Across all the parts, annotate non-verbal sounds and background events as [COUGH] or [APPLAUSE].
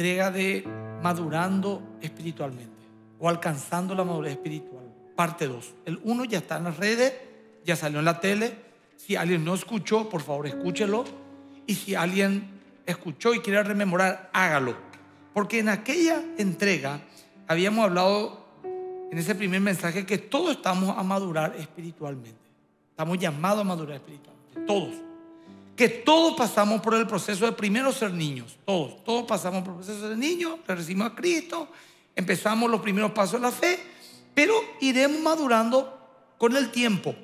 entrega de madurando espiritualmente o alcanzando la madurez espiritual. Parte 2. El 1 ya está en las redes, ya salió en la tele. Si alguien no escuchó, por favor escúchelo. Y si alguien escuchó y quiere rememorar, hágalo. Porque en aquella entrega habíamos hablado en ese primer mensaje que todos estamos a madurar espiritualmente. Estamos llamados a madurar espiritualmente. Todos que todos pasamos por el proceso de primero ser niños, todos, todos pasamos por el proceso de niños, le recibimos a Cristo, empezamos los primeros pasos de la fe, pero iremos madurando con el tiempo,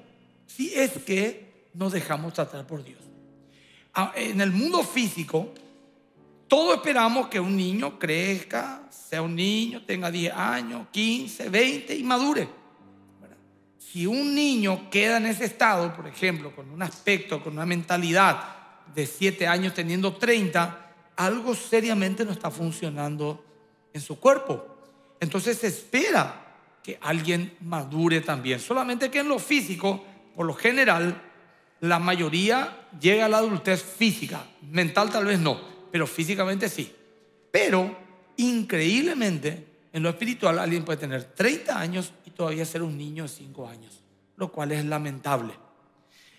si es que nos dejamos tratar por Dios. Ah, en el mundo físico, todos esperamos que un niño crezca, sea un niño, tenga 10 años, 15, 20 y madure si un niño queda en ese estado, por ejemplo, con un aspecto, con una mentalidad de 7 años teniendo 30, algo seriamente no está funcionando en su cuerpo. Entonces se espera que alguien madure también. Solamente que en lo físico, por lo general, la mayoría llega a la adultez física. Mental tal vez no, pero físicamente sí. Pero increíblemente, en lo espiritual, alguien puede tener 30 años todavía ser un niño de 5 años, lo cual es lamentable.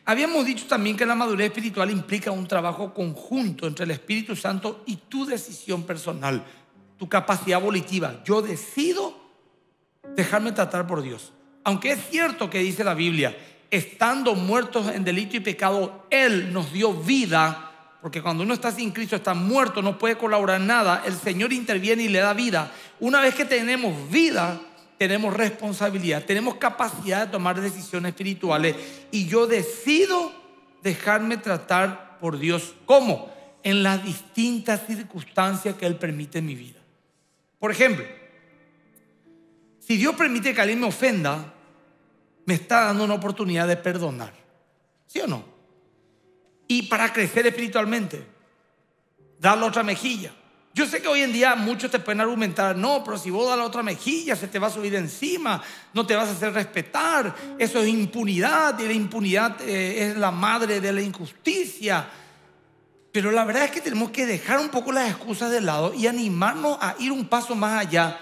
Habíamos dicho también que la madurez espiritual implica un trabajo conjunto entre el Espíritu Santo y tu decisión personal, tu capacidad volitiva. Yo decido dejarme tratar por Dios. Aunque es cierto que dice la Biblia, estando muertos en delito y pecado, Él nos dio vida. Porque cuando uno está sin Cristo, está muerto, no puede colaborar nada. El Señor interviene y le da vida. Una vez que tenemos vida, tenemos responsabilidad, tenemos capacidad de tomar decisiones espirituales y yo decido dejarme tratar por Dios. ¿Cómo? En las distintas circunstancias que Él permite en mi vida. Por ejemplo, si Dios permite que alguien me ofenda, me está dando una oportunidad de perdonar. ¿Sí o no? Y para crecer espiritualmente, darle otra mejilla yo sé que hoy en día muchos te pueden argumentar, no, pero si vos das la otra mejilla, se te va a subir encima, no te vas a hacer respetar, eso es impunidad y la impunidad eh, es la madre de la injusticia. Pero la verdad es que tenemos que dejar un poco las excusas de lado y animarnos a ir un paso más allá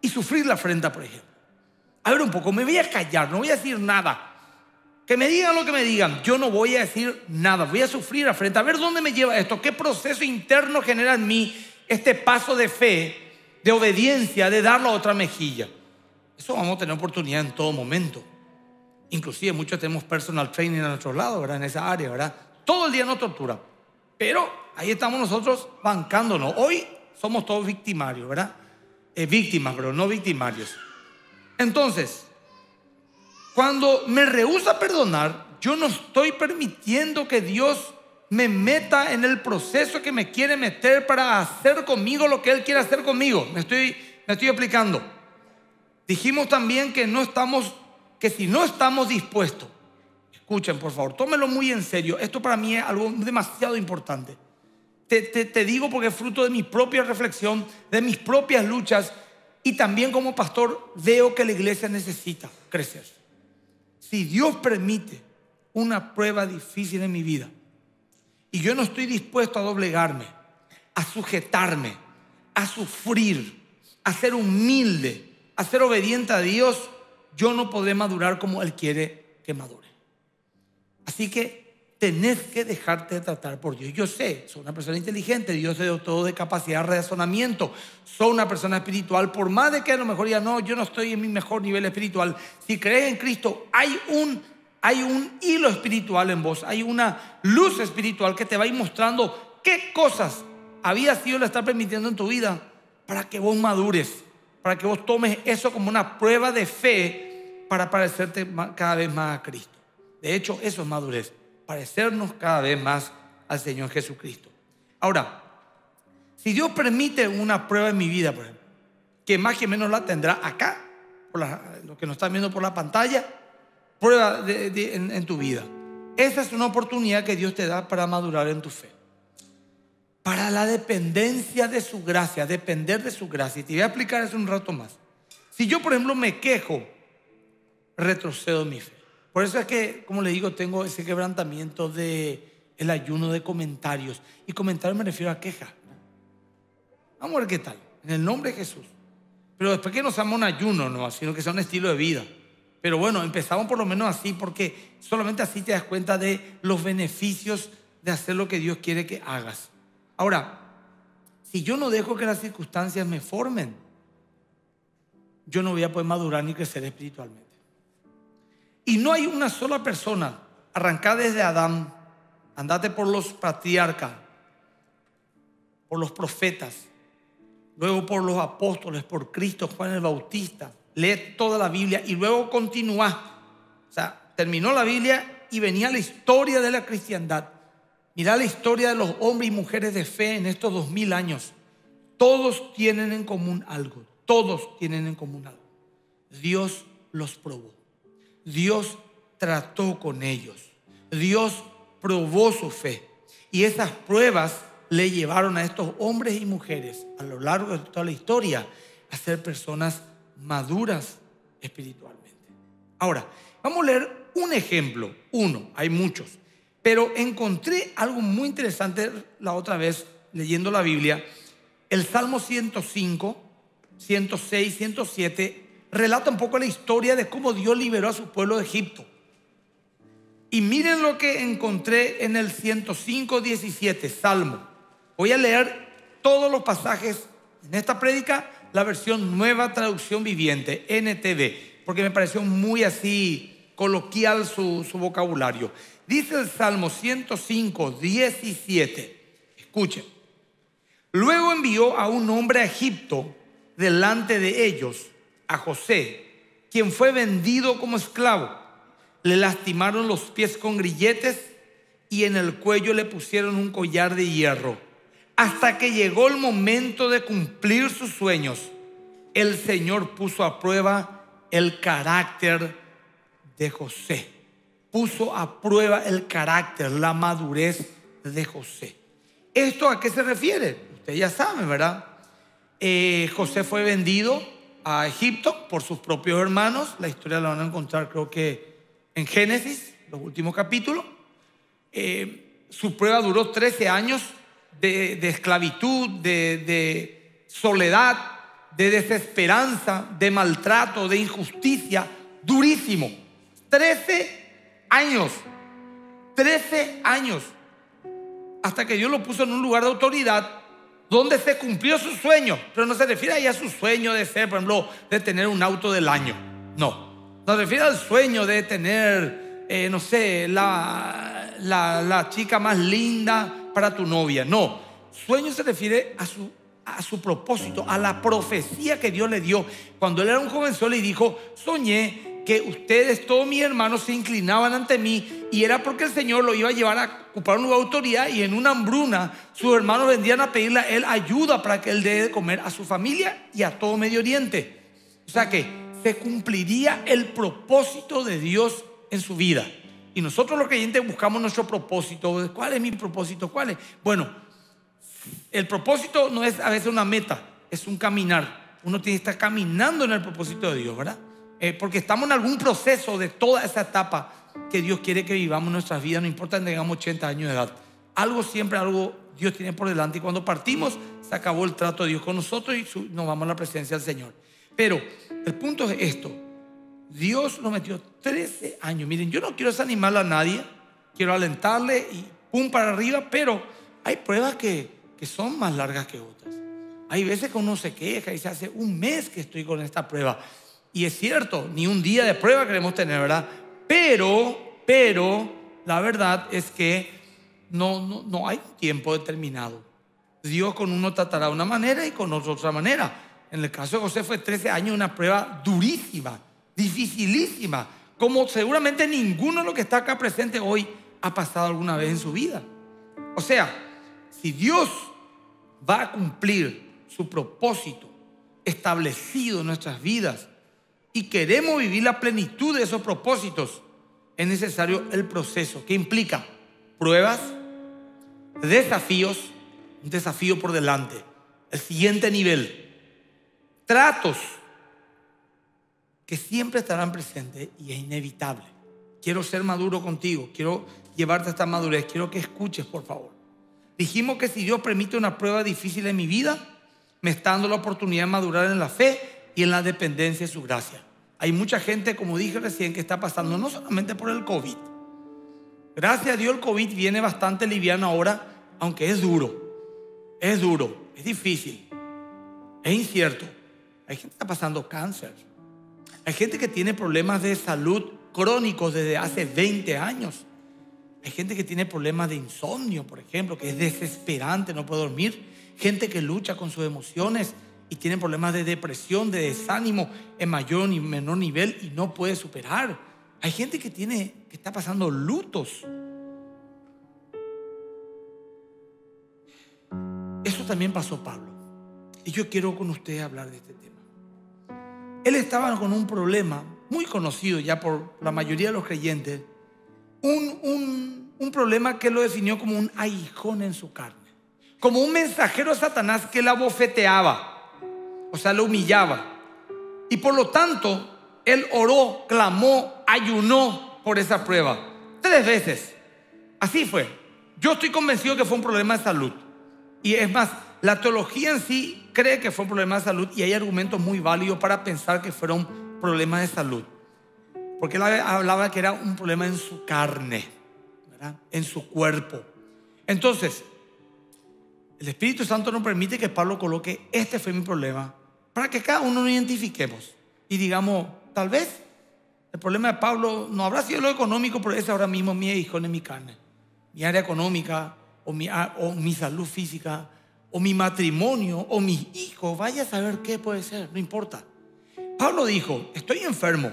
y sufrir la afrenta, por ejemplo. A ver un poco, me voy a callar, no voy a decir nada. Que me digan lo que me digan, yo no voy a decir nada, voy a sufrir frente, A ver dónde me lleva esto, qué proceso interno genera en mí este paso de fe, de obediencia, de darlo a otra mejilla. Eso vamos a tener oportunidad en todo momento. Inclusive muchos tenemos personal training a nuestro lado, ¿verdad? En esa área, ¿verdad? Todo el día no tortura. Pero ahí estamos nosotros bancándonos. Hoy somos todos victimarios, ¿verdad? Eh, víctimas, pero no victimarios. Entonces, cuando me rehúsa perdonar, yo no estoy permitiendo que Dios me meta en el proceso que me quiere meter para hacer conmigo lo que Él quiere hacer conmigo. Me estoy, me estoy explicando. Dijimos también que no estamos, que si no estamos dispuestos, escuchen por favor, tómelo muy en serio. Esto para mí es algo demasiado importante. Te, te digo porque es fruto de mi propia reflexión, de mis propias luchas y también como pastor veo que la iglesia necesita crecer si Dios permite una prueba difícil en mi vida y yo no estoy dispuesto a doblegarme, a sujetarme, a sufrir, a ser humilde, a ser obediente a Dios, yo no podré madurar como Él quiere que madure. Así que tenés que dejarte de tratar por Dios. Yo sé, soy una persona inteligente, Dios te dio todo de capacidad de razonamiento, soy una persona espiritual, por más de que a lo mejor ya no, yo no estoy en mi mejor nivel espiritual, si crees en Cristo, hay un, hay un hilo espiritual en vos, hay una luz espiritual que te va a ir mostrando qué cosas había sido le está permitiendo en tu vida para que vos madures, para que vos tomes eso como una prueba de fe para parecerte cada vez más a Cristo. De hecho, eso es madurez parecernos cada vez más al Señor Jesucristo. Ahora, si Dios permite una prueba en mi vida, por ejemplo, que más que menos la tendrá acá, lo que nos están viendo por la pantalla, prueba en, tu vida. Esa es una oportunidad que Dios te da para madurar en tu fe. Para la dependencia de su gracia, depender de su gracia. Y te voy a explicar eso un rato más. Si yo, por ejemplo, me quejo, retrocedo mi fe. Por eso es que, como le digo, tengo ese quebrantamiento de el ayuno de comentarios. Y comentarios me refiero a queja. Vamos a ver qué tal. En el nombre de Jesús. Pero después que no seamos un ayuno, no, sino que sea un estilo de vida. Pero bueno, empezamos por lo menos así, porque solamente así te das cuenta de los beneficios de hacer lo que Dios quiere que hagas. Ahora, si yo no dejo que las circunstancias me formen, yo no voy a poder madurar ni crecer espiritualmente. Y no hay una sola persona, arrancá desde Adán, andate por los patriarcas, por los profetas, luego por los apóstoles, por Cristo, Juan el Bautista, lee toda la Biblia y luego continúa. O sea, terminó la Biblia y venía la historia de la cristiandad. Mirá la historia de los hombres y mujeres de fe en estos dos mil años. Todos tienen en común algo. Todos tienen en común algo. Dios los probó. Dios trató con ellos. Dios probó su fe. Y esas pruebas le llevaron a estos hombres y mujeres a lo largo de toda la historia a ser personas maduras espiritualmente. Ahora, vamos a leer un ejemplo, uno, hay muchos, pero encontré algo muy interesante la otra vez leyendo la Biblia, el Salmo 105, 106, 107 relata un poco la historia de cómo Dios liberó a su pueblo de Egipto. Y miren lo que encontré en el 105.17, Salmo. Voy a leer todos los pasajes en esta prédica, la versión nueva traducción viviente, NTV, porque me pareció muy así coloquial su, su vocabulario. Dice el Salmo 105, 17. Escuchen. Luego envió a un hombre a Egipto delante de ellos a José, quien fue vendido como esclavo. Le lastimaron los pies con grilletes y en el cuello le pusieron un collar de hierro. Hasta que llegó el momento de cumplir sus sueños, el Señor puso a prueba el carácter de José. Puso a prueba el carácter, la madurez de José. ¿Esto a qué se refiere? Usted ya sabe, ¿verdad? Eh, José fue vendido a Egipto por sus propios hermanos. La historia la van a encontrar creo que en Génesis, los últimos capítulos. Eh, su prueba duró 13 años de, esclavitud, de, de soledad, de desesperanza, de maltrato, de injusticia, durísimo. 13 años, 13 años, hasta que Dios lo puso en un lugar de autoridad donde se cumplió su sueño, pero no se refiere a su sueño de ser, por ejemplo, de tener un auto del año, no. no Se refiere al sueño de tener, eh, no sé, la, chica más linda para tu novia, no. Sueño se refiere a su, a su propósito, a la profecía que Dios le dio. Cuando él era un joven solo y dijo, soñé que ustedes, todos mis hermanos, se inclinaban ante mí y era porque el Señor lo iba a llevar a ocupar una autoridad y en una hambruna sus hermanos vendían a pedirle a él ayuda para que él dé de comer a su familia y a todo Medio Oriente. O sea que se cumpliría el propósito de Dios en su vida. Y nosotros los creyentes buscamos nuestro propósito. ¿Cuál es mi propósito? ¿Cuál es? Bueno, el propósito no es a veces una meta, es un caminar. Uno tiene que estar caminando en el propósito de Dios, ¿verdad? Eh, porque estamos en algún proceso de toda esa etapa que Dios quiere que vivamos nuestras vidas, no importa que tengamos 80 años de edad. Algo siempre, algo Dios tiene por delante. Y cuando partimos, se acabó el trato de Dios con nosotros y nos vamos a la presencia del Señor. Pero el punto es esto. Dios nos metió 13 años. Miren, yo no quiero desanimar a nadie, quiero alentarle y pum para arriba, pero hay pruebas que, que son más largas que otras. Hay veces que uno se queja y se hace un mes que estoy con esta prueba. Y es cierto, ni un día de prueba queremos tener, ¿verdad? Pero, pero, la verdad es que no, no, no hay tiempo determinado. Dios con uno tratará de una manera y con otro otra manera. En el caso de José fue 13 años una prueba durísima, dificilísima, como seguramente ninguno de los que está acá presente hoy ha pasado alguna vez en su vida. O sea, si Dios va a cumplir su propósito establecido en nuestras vidas, y queremos vivir la plenitud de esos propósitos, es necesario el proceso que implica pruebas, desafíos, un desafío por delante, el siguiente nivel, tratos que siempre estarán presentes y es inevitable. Quiero ser maduro contigo, quiero llevarte a esta madurez, quiero que escuches, por favor. Dijimos que si Dios permite una prueba difícil en mi vida, me está dando la oportunidad de madurar en la fe y en la dependencia de su gracia. Hay mucha gente, como dije recién, que está pasando no solamente por el COVID. Gracias a Dios el COVID viene bastante liviano ahora, aunque es duro. Es duro, es difícil, es incierto. Hay gente que está pasando cáncer. Hay gente que tiene problemas de salud crónicos desde hace 20 años. Hay gente que tiene problemas de insomnio, por ejemplo, que es desesperante, no puede dormir. Gente que lucha con sus emociones, y tienen problemas de depresión, de desánimo en mayor y menor nivel y no puede superar. Hay gente que tiene que está pasando lutos. Eso también pasó Pablo. Y yo quiero con ustedes hablar de este tema. Él estaba con un problema muy conocido ya por la mayoría de los creyentes, un, problema que lo definió como un aguijón en su carne, como un mensajero a Satanás que la bofeteaba o sea, lo humillaba. Y por lo tanto, él oró, clamó, ayunó por esa prueba. Tres veces. Así fue. Yo estoy convencido que fue un problema de salud. Y es más, la teología en sí cree que fue un problema de salud y hay argumentos muy válidos para pensar que fueron problemas de salud. Porque él hablaba que era un problema en su carne, en su cuerpo. Entonces, el Espíritu Santo no permite que Pablo coloque, este fue mi problema, para que cada uno nos identifiquemos y digamos, tal vez el problema de Pablo no habrá sido lo económico, pero es ahora mismo mi hijo en mi carne, mi área económica o mi, ah, o mi salud física o mi matrimonio o mis hijos, vaya a saber qué puede ser, no importa. Pablo dijo, estoy enfermo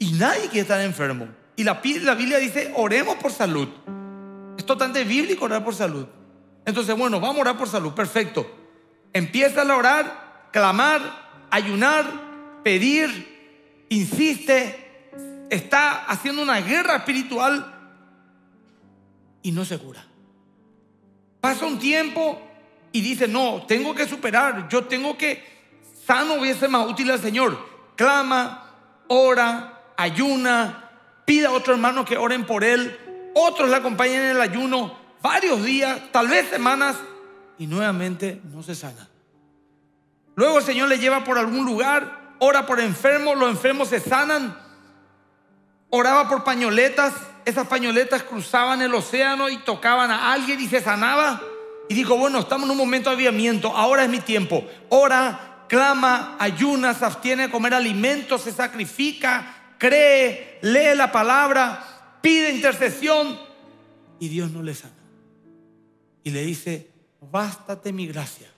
y nadie quiere estar enfermo. Y la, la Biblia dice, oremos por salud. Es totalmente bíblico orar por salud. Entonces, bueno, vamos a orar por salud, perfecto. Empieza a orar clamar, ayunar, pedir, insiste, está haciendo una guerra espiritual y no se cura. Pasa un tiempo y dice, no, tengo que superar, yo tengo que, sano hubiese más útil al Señor. Clama, ora, ayuna, pida a otro hermano que oren por él, otros le acompañen en el ayuno, varios días, tal vez semanas, y nuevamente no se sana. Luego el Señor le lleva por algún lugar, ora por enfermos, los enfermos se sanan. Oraba por pañoletas, esas pañoletas cruzaban el océano y tocaban a alguien y se sanaba. Y dijo, bueno, estamos en un momento de aviamiento, ahora es mi tiempo. Ora, clama, ayuna, se abstiene de comer alimentos, se sacrifica, cree, lee la palabra, pide intercesión. Y Dios no le sana. Y le dice, bástate mi gracia,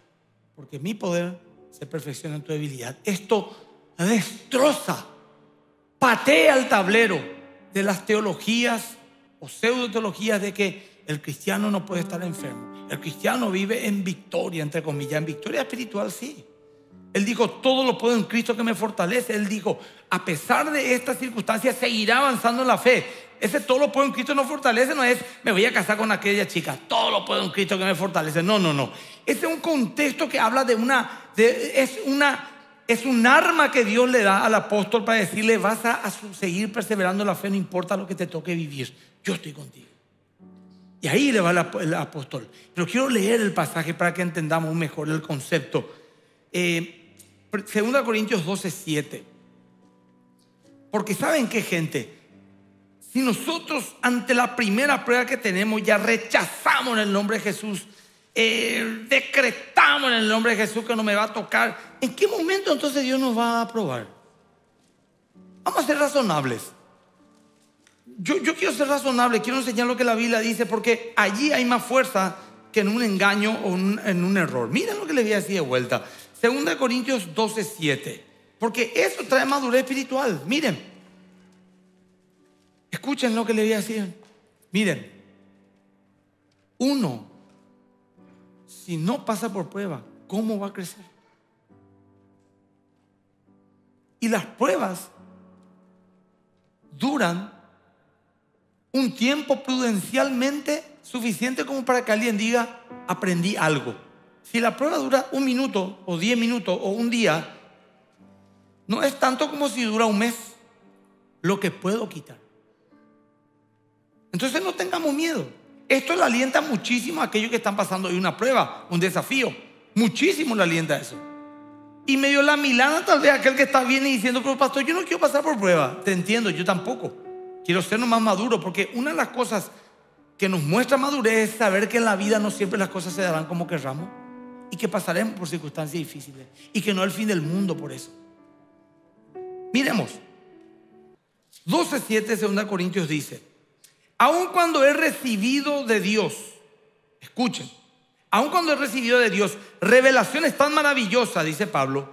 porque mi poder se perfecciona en tu debilidad. Esto destroza, patea el tablero de las teologías o pseudo teologías de que el cristiano no puede estar enfermo. El cristiano vive en victoria, entre comillas, en victoria espiritual, sí. Él dijo, todo lo puedo en Cristo que me fortalece. Él dijo, a pesar de estas circunstancias, seguirá avanzando en la fe ese todo lo puedo en Cristo no fortalece, no es me voy a casar con aquella chica, todo lo puedo en Cristo que me fortalece. No, no, no. Ese es un contexto que habla de una, es una, es un arma que Dios le da al apóstol para decirle, vas a, seguir perseverando en la fe, no importa lo que te toque vivir, yo estoy contigo. Y ahí le va el, apóstol. Pero quiero leer el pasaje para que entendamos mejor el concepto. Eh, 2 Corintios 12, 7. Porque ¿saben qué, gente? Si nosotros ante la primera prueba que tenemos ya rechazamos en el nombre de Jesús, eh, decretamos en el nombre de Jesús que no me va a tocar, ¿en qué momento entonces Dios nos va a aprobar? Vamos a ser razonables. Yo, quiero ser razonable, quiero enseñar lo que la Biblia dice, porque allí hay más fuerza que en un engaño o en un error. Miren lo que le voy a decir de vuelta. 2 Corintios 12, 7. Porque eso trae madurez espiritual. Miren, Escuchen lo que le voy a decir. Miren, uno, si no pasa por prueba, ¿cómo va a crecer? Y las pruebas duran un tiempo prudencialmente suficiente como para que alguien diga, aprendí algo. Si la prueba dura un minuto o diez minutos o un día, no es tanto como si dura un mes lo que puedo quitar. Entonces no tengamos miedo. Esto le alienta muchísimo a aquellos que están pasando hoy una prueba, un desafío. Muchísimo le alienta eso. Y me dio la milana tal vez aquel que está bien y diciendo, pero pastor, yo no quiero pasar por prueba. Te entiendo, yo tampoco. Quiero ser más maduro porque una de las cosas que nos muestra madurez es saber que en la vida no siempre las cosas se darán como querramos y que pasaremos por circunstancias difíciles y que no es el fin del mundo por eso. Miremos. 12.7 2 Corintios dice, Aun cuando he recibido de Dios, escuchen, aun cuando he recibido de Dios revelaciones tan maravillosas, dice Pablo,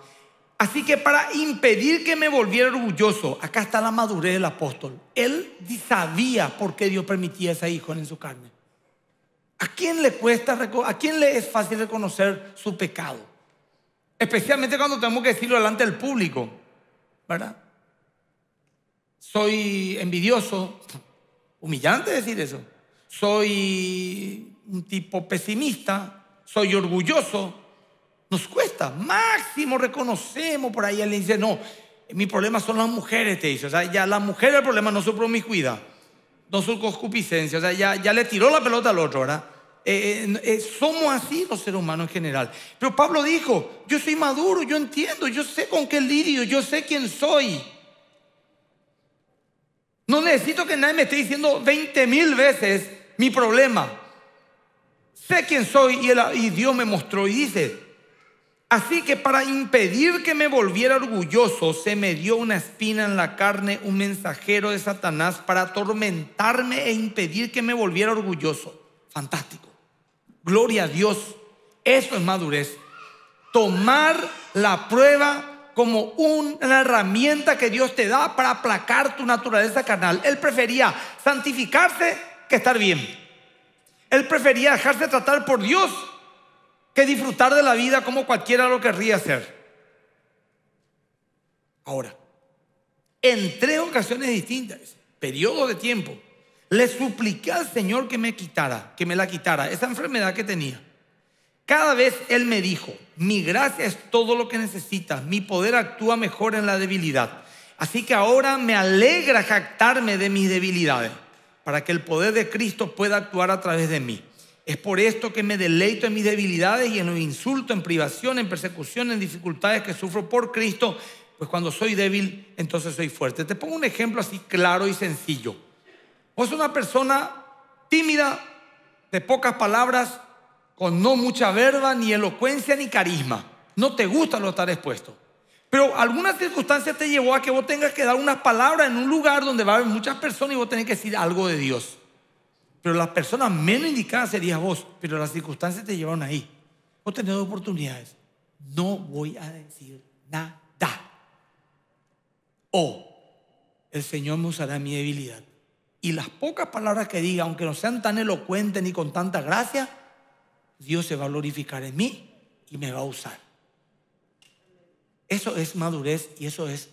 así que para impedir que me volviera orgulloso, acá está la madurez del apóstol. Él sabía por qué Dios permitía ese hijo en su carne. ¿A quién le cuesta, a quién le es fácil reconocer su pecado? Especialmente cuando tenemos que decirlo delante del público, ¿verdad? Soy envidioso, Humillante decir eso. Soy un tipo pesimista, soy orgulloso. Nos cuesta, máximo reconocemos por ahí. Él le dice, no, mi problema son las mujeres, te dice. O sea, ya las mujeres el problema no su promiscuidad, no su concupiscencia. O sea, ya, ya le tiró la pelota al otro, ¿verdad? Eh, eh, eh, somos así los seres humanos en general. Pero Pablo dijo, yo soy maduro, yo entiendo, yo sé con qué lidio, yo sé quién soy. No necesito que nadie me esté diciendo 20 mil veces mi problema. Sé quién soy y, Dios me mostró y dice, Así que para impedir que me volviera orgulloso, se me dio una espina en la carne, un mensajero de Satanás para atormentarme e impedir que me volviera orgulloso. Fantástico. Gloria a Dios. Eso es madurez. Tomar la prueba como una herramienta que Dios te da para aplacar tu naturaleza carnal. Él prefería santificarse que estar bien. Él prefería dejarse tratar por Dios que disfrutar de la vida como cualquiera lo querría hacer. Ahora, en tres ocasiones distintas, periodo de tiempo, le supliqué al Señor que me quitara, que me la quitara, esa enfermedad que tenía. Cada vez Él me dijo, mi gracia es todo lo que necesitas, mi poder actúa mejor en la debilidad. Así que ahora me alegra jactarme de mis debilidades, para que el poder de Cristo pueda actuar a través de mí. Es por esto que me deleito en mis debilidades y en los insultos, en privación, en persecución, en dificultades que sufro por Cristo, pues cuando soy débil, entonces soy fuerte. Te pongo un ejemplo así claro y sencillo. Vos una persona tímida, de pocas palabras, con no mucha verba, ni elocuencia, ni carisma. No te gusta lo estar expuesto. Pero alguna circunstancia te llevó a que vos tengas que dar unas palabras en un lugar donde va a haber muchas personas y vos tenés que decir algo de Dios. Pero las personas menos indicadas sería vos, pero las circunstancias te llevaron ahí. Vos tenés oportunidades. No voy a decir nada. O el Señor me usará mi debilidad. Y las pocas palabras que diga, aunque no sean tan elocuentes ni con tanta gracia, Dios se va a glorificar en mí y me va a usar. Eso es madurez y eso es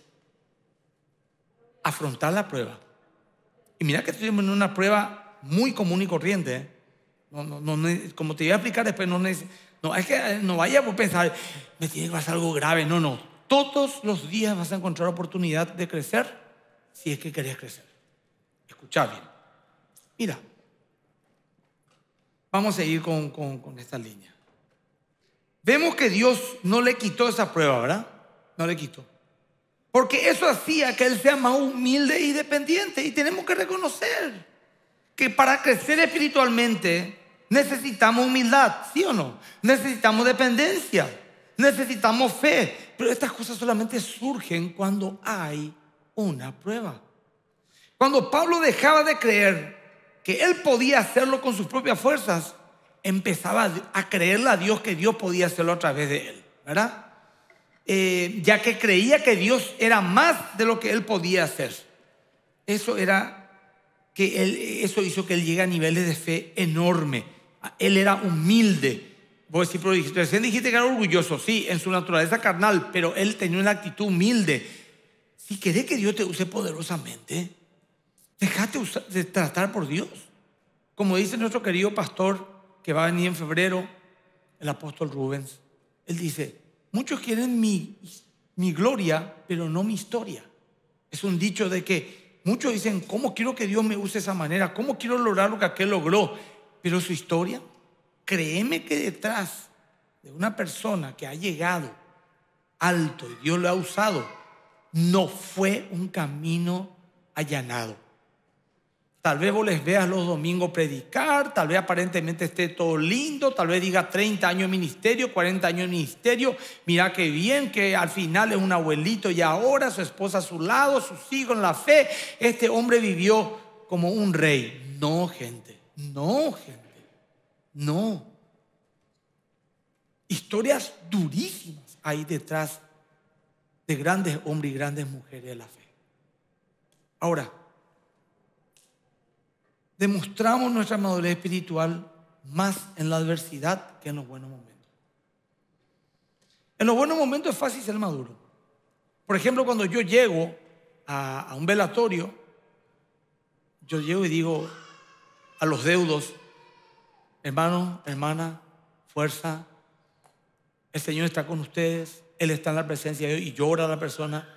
afrontar la prueba. Y mira que estoy en una prueba muy común y corriente. No, como te voy a explicar después, no, no es que no vaya por pensar, me tiene que pasar algo grave. No, no. Todos los días vas a encontrar oportunidad de crecer si es que querías crecer. Escucha bien. Mira, Vamos a seguir con, esta línea. Vemos que Dios no le quitó esa prueba, ¿verdad? No le quitó. Porque eso hacía que Él sea más humilde y dependiente. Y tenemos que reconocer que para crecer espiritualmente necesitamos humildad, ¿sí o no? Necesitamos dependencia, necesitamos fe. Pero estas cosas solamente surgen cuando hay una prueba. Cuando Pablo dejaba de creer que él podía hacerlo con sus propias fuerzas, empezaba a creerle a Dios que Dios podía hacerlo a través de él, ¿verdad? Eh, ya que creía que Dios era más de lo que él podía hacer. Eso era que eso hizo que él llegue a niveles de fe enorme. Él era humilde. Vos decís, pero recién dijiste que era orgulloso, sí, en su naturaleza carnal, pero él tenía una actitud humilde. Si querés que Dios te use poderosamente, Dejate de tratar por Dios. Como dice nuestro querido pastor que va a venir en febrero, el apóstol Rubens, él dice, muchos quieren mi, mi gloria, pero no mi historia. Es un dicho de que muchos dicen, ¿cómo quiero que Dios me use de esa manera? ¿Cómo quiero lograr lo que aquel logró? Pero su historia, créeme que detrás de una persona que ha llegado alto y Dios lo ha usado, no fue un camino allanado. Tal vez vos les veas los domingos predicar, tal vez aparentemente esté todo lindo, tal vez diga 30 años de ministerio, 40 años de ministerio, mira qué bien, que al final es un abuelito y ahora su esposa a su lado, sus hijos en la fe, este hombre vivió como un rey. No, gente, no, gente, no. Historias durísimas ahí detrás de grandes hombres y grandes mujeres de la fe. Ahora, demostramos nuestra madurez espiritual más en la adversidad que en los buenos momentos. En los buenos momentos es fácil ser maduro. Por ejemplo, cuando yo llego a, un velatorio, yo llego y digo a los deudos, hermano, hermana, fuerza, el Señor está con ustedes, Él está en la presencia de Dios y llora a la persona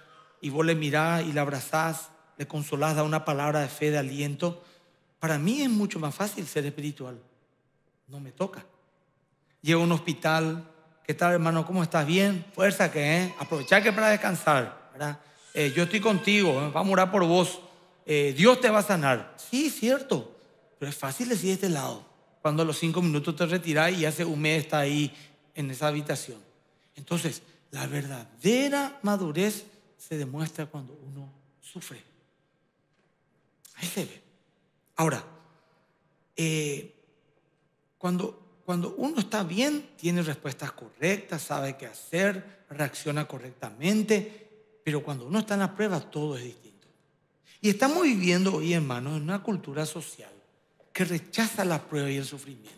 y vos le mirás y le abrazás, le consolás, da una palabra de fe, de aliento para mí es mucho más fácil ser espiritual. No me toca. Llego a un hospital. ¿Qué tal, hermano? ¿Cómo estás? Bien. Fuerza que, ¿eh? Aprovechar que para descansar. ¿verdad? Eh, yo estoy contigo. va eh, Vamos a orar por vos. Eh, Dios te va a sanar. Sí, cierto. Pero es fácil decir de este lado. Cuando a los cinco minutos te retirás y hace un mes está ahí en esa habitación. Entonces, la verdadera madurez se demuestra cuando uno sufre. Ahí se ve. Ahora, eh, cuando, cuando uno está bien, tiene respuestas correctas, sabe qué hacer, reacciona correctamente, pero cuando uno está en la prueba, todo es distinto. Y estamos viviendo hoy, hermanos, en una cultura social que rechaza la prueba y el sufrimiento.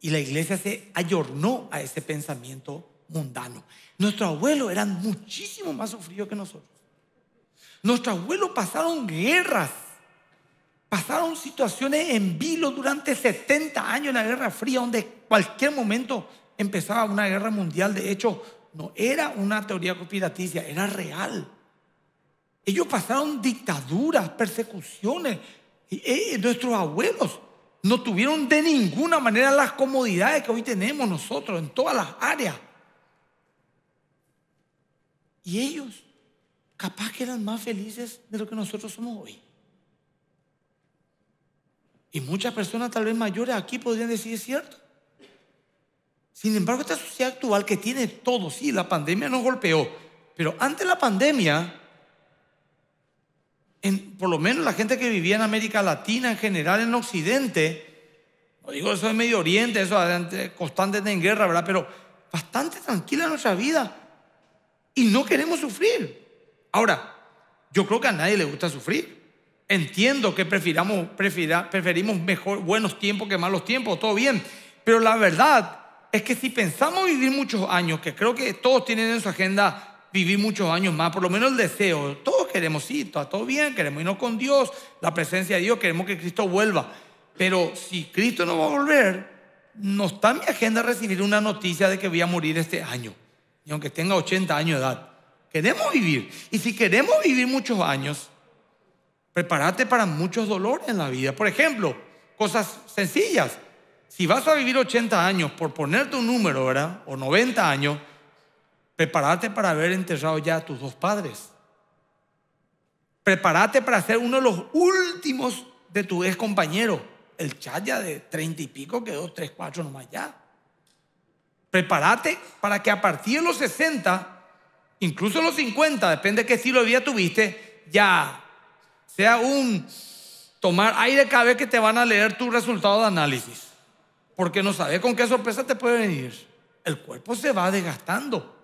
Y la iglesia se ayornó a ese pensamiento mundano. Nuestros abuelos eran muchísimo más sufridos que nosotros. Nuestros abuelos pasaron guerras Pasaron situaciones en vilo durante 70 años en la Guerra Fría, donde cualquier momento empezaba una guerra mundial. De hecho, no era una teoría conspiraticia, era real. Ellos pasaron dictaduras, persecuciones. Eh, eh, nuestros abuelos no tuvieron de ninguna manera las comodidades que hoy tenemos nosotros en todas las áreas. Y ellos capaz que eran más felices de lo que nosotros somos hoy. Y muchas personas tal vez mayores aquí podrían decir, es cierto. Sin embargo, esta sociedad actual que tiene todo, sí, la pandemia nos golpeó, pero antes de la pandemia, por lo menos la gente que vivía en América Latina, en general en Occidente, no digo eso de Medio Oriente, eso constante en guerra, ¿verdad? Pero bastante tranquila nuestra vida y no queremos sufrir. Ahora, yo creo que a nadie le gusta sufrir. Entiendo que preferimos mejor, buenos tiempos que malos tiempos, todo bien. Pero la verdad es que si pensamos vivir muchos años, que creo que todos tienen en su agenda vivir muchos años más, por lo menos el deseo, todos queremos, sí, está todo bien, queremos irnos con Dios, la presencia de Dios, queremos que Cristo vuelva. Pero si Cristo no va a volver, no está en mi agenda recibir una noticia de que voy a morir este año, y aunque tenga 80 años de edad. Queremos vivir. Y si queremos vivir muchos años, Prepárate para muchos dolores en la vida. Por ejemplo, cosas sencillas. Si vas a vivir 80 años, por ponerte un número, ¿verdad? O 90 años, prepárate para haber enterrado ya a tus dos padres. Prepárate para ser uno de los últimos de tu ex compañero. El chat ya de 30 y pico quedó 3, 4 nomás ya. Prepárate para que a partir de los 60, incluso los 50, depende de qué estilo de vida tuviste, ya sea un tomar aire cada vez que te van a leer tu resultado de análisis. Porque no sabes con qué sorpresa te puede venir. El cuerpo se va desgastando.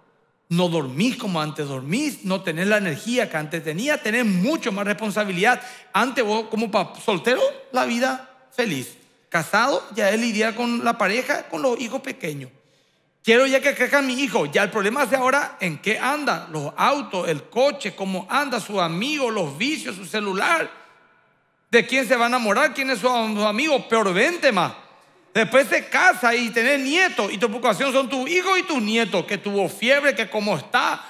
No dormís como antes dormís, no tenés la energía que antes tenías, tenés mucho más responsabilidad. Antes vos como soltero, la vida feliz. Casado, ya es lidiar con la pareja, con los hijos pequeños. Quiero ya que crezca mi hijo. Ya el problema es ahora en qué anda. Los autos, el coche, cómo anda, su amigo, los vicios, su celular. De quién se va a enamorar, quién es su, amigos? amigo. Peor vente más. Después se casa y tener nieto. Y tu preocupación son tus hijos y tus nietos. Que tuvo fiebre, que cómo está.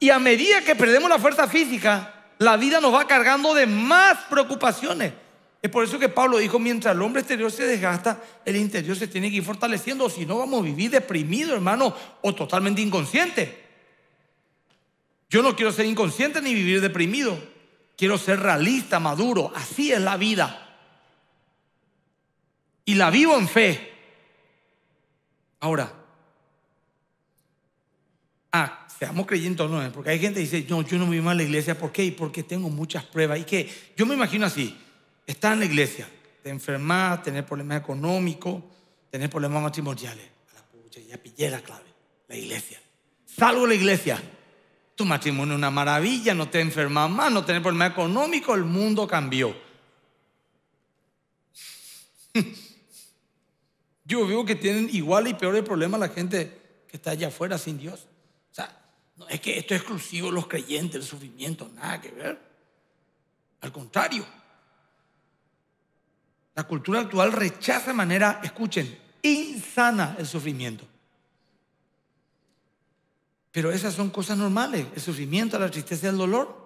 Y a medida que perdemos la fuerza física, la vida nos va cargando de más preocupaciones. Es por eso que Pablo dijo, mientras el hombre exterior se desgasta, el interior se tiene que ir fortaleciendo, si no vamos a vivir deprimido, hermano, o totalmente inconsciente. Yo no quiero ser inconsciente ni vivir deprimido. Quiero ser realista, maduro. Así es la vida. Y la vivo en fe. Ahora, ah, seamos creyentes o no, porque hay gente que dice, no, yo no me voy a la iglesia. ¿Por qué? Porque tengo muchas pruebas. Y que yo me imagino así está en la iglesia, te enfermas, tener problemas económicos, tener problemas matrimoniales. A la pucha, ya pillé la clave, la iglesia. Salvo la iglesia. Tu matrimonio es una maravilla, no te enfermas más, no tienes problemas económicos, el mundo cambió. [LAUGHS] Yo veo que tienen igual y peor problemas la gente que está allá afuera sin Dios. O sea, no es que esto es exclusivo de los creyentes, el sufrimiento, nada que ver. Al contrario. La cultura actual rechaza de manera, escuchen, insana el sufrimiento. Pero esas son cosas normales, el sufrimiento, la tristeza y el dolor.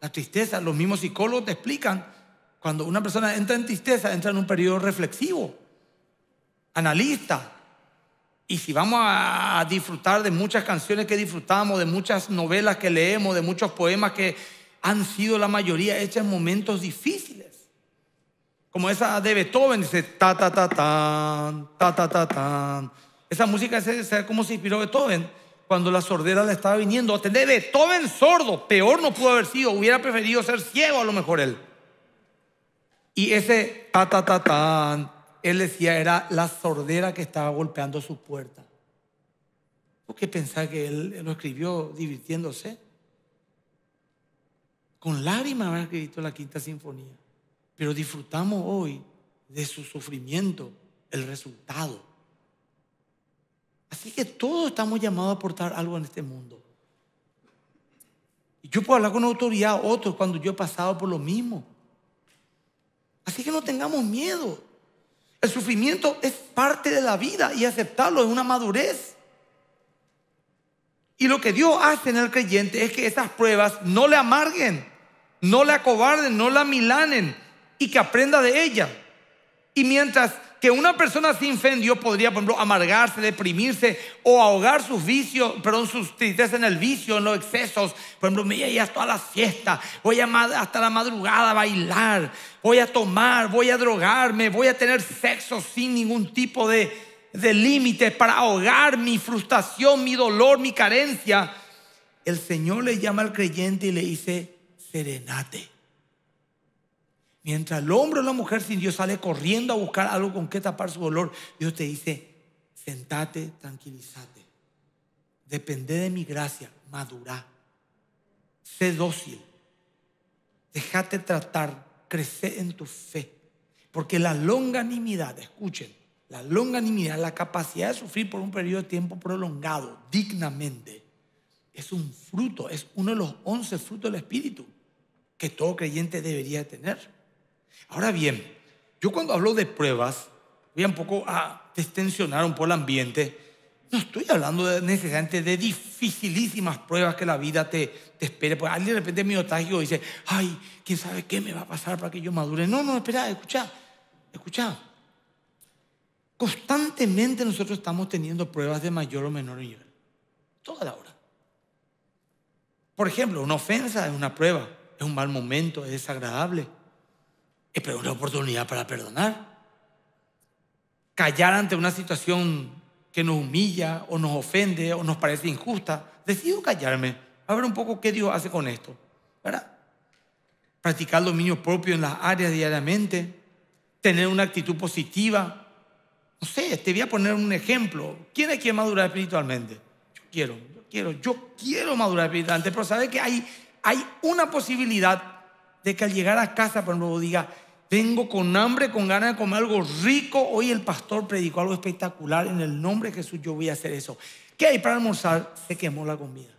La tristeza, los mismos psicólogos te explican, cuando una persona entra en tristeza, entra en un periodo reflexivo, analista. Y si vamos a disfrutar de muchas canciones que disfrutamos, de muchas novelas que leemos, de muchos poemas que han sido la mayoría hechas en momentos difíciles, como esa de Beethoven, dice ta ta ta tan, ta ta ta Esa música es como se inspiró Beethoven cuando la sordera le estaba viniendo. Atender Beethoven sordo, peor no pudo haber sido, hubiera preferido ser ciego a lo mejor él. Y ese ta ta ta tan, él decía, era la sordera que estaba golpeando su puerta. ¿Por qué pensar que él lo escribió divirtiéndose? Con lágrimas habrá escrito la quinta sinfonía pero disfrutamos hoy de su sufrimiento, el resultado. Así que todos estamos llamados a aportar algo en este mundo. Y yo puedo hablar con autoridad a otros cuando yo he pasado por lo mismo. Así que no tengamos miedo. El sufrimiento es parte de la vida y aceptarlo es una madurez. Y lo que Dios hace en el creyente es que esas pruebas no le amarguen, no le acobarden, no le amilanen, y que aprenda de ella. Y mientras que una persona sin fe en Dios podría, por ejemplo, amargarse, deprimirse o ahogar sus vicios, perdón, sus tristezas en el vicio, en los excesos. Por ejemplo, me voy a hasta la siesta, voy a hasta la madrugada a bailar, voy a tomar, voy a drogarme, voy a tener sexo sin ningún tipo de, límite para ahogar mi frustración, mi dolor, mi carencia. El Señor le llama al creyente y le dice, serenate. Mientras el hombre o la mujer sin Dios sale corriendo a buscar algo con que tapar su dolor, Dios te dice, sentate, tranquilízate. Depende de mi gracia, madura. Sé dócil. Déjate tratar, crece en tu fe. Porque la longanimidad, escuchen, la longanimidad, la capacidad de sufrir por un periodo de tiempo prolongado, dignamente, es un fruto, es uno de los once frutos del Espíritu que todo creyente debería tener. Ahora bien, yo cuando hablo de pruebas, voy un poco a extensionar un poco el ambiente. No estoy hablando necesariamente de dificilísimas pruebas que la vida te, te espere. Porque alguien de repente medio y dice, ay, quién sabe qué me va a pasar para que yo madure. No, no, espera, escucha, escucha. Constantemente nosotros estamos teniendo pruebas de mayor o menor nivel. Toda la hora. Por ejemplo, una ofensa es una prueba, es un mal momento, es desagradable es una oportunidad para perdonar. Callar ante una situación que nos humilla o nos ofende o nos parece injusta, decido callarme. A ver un poco qué Dios hace con esto, ¿verdad? Practicar dominio propio en las áreas diariamente, tener una actitud positiva. No sé, te voy a poner un ejemplo. ¿Quién es quien madura espiritualmente? Yo quiero, yo quiero, yo quiero madurar espiritualmente, pero sabes que hay, hay una posibilidad de que al llegar a casa, por ejemplo, diga, Vengo con hambre, con ganas de comer algo rico. Hoy el pastor predicó algo espectacular. En el nombre de Jesús yo voy a hacer eso. ¿Qué hay para almorzar? Se quemó la comida.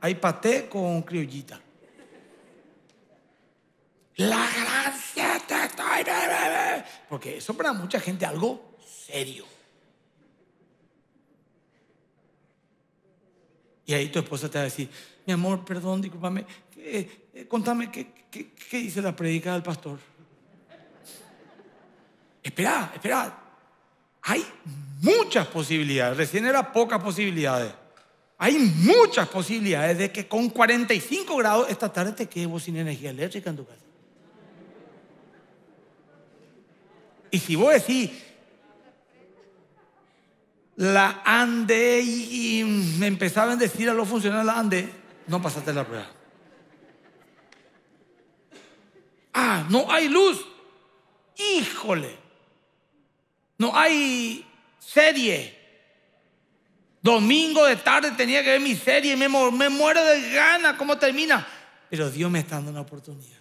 Hay paté con criollita. La gracia te estoy... Porque eso para mucha gente es algo serio. Y ahí tu esposa te va a decir, mi amor, perdón, discúlpame, eh, eh, contame, ¿qué, dice la predica del pastor? Esperad, esperad. Hay muchas posibilidades, recién era pocas posibilidades. Hay muchas posibilidades de que con 45 grados esta tarde te quedes vos sin energía eléctrica en tu casa. Y si vos decís, la ande y, me empezaban a decir a los funcionarios la ande, no pasaste la prueba. Ah, no hay luz. Híjole. No hay serie. Domingo de tarde tenía que ver mi serie me, muero de ganas cómo termina. Pero Dios me está dando una oportunidad.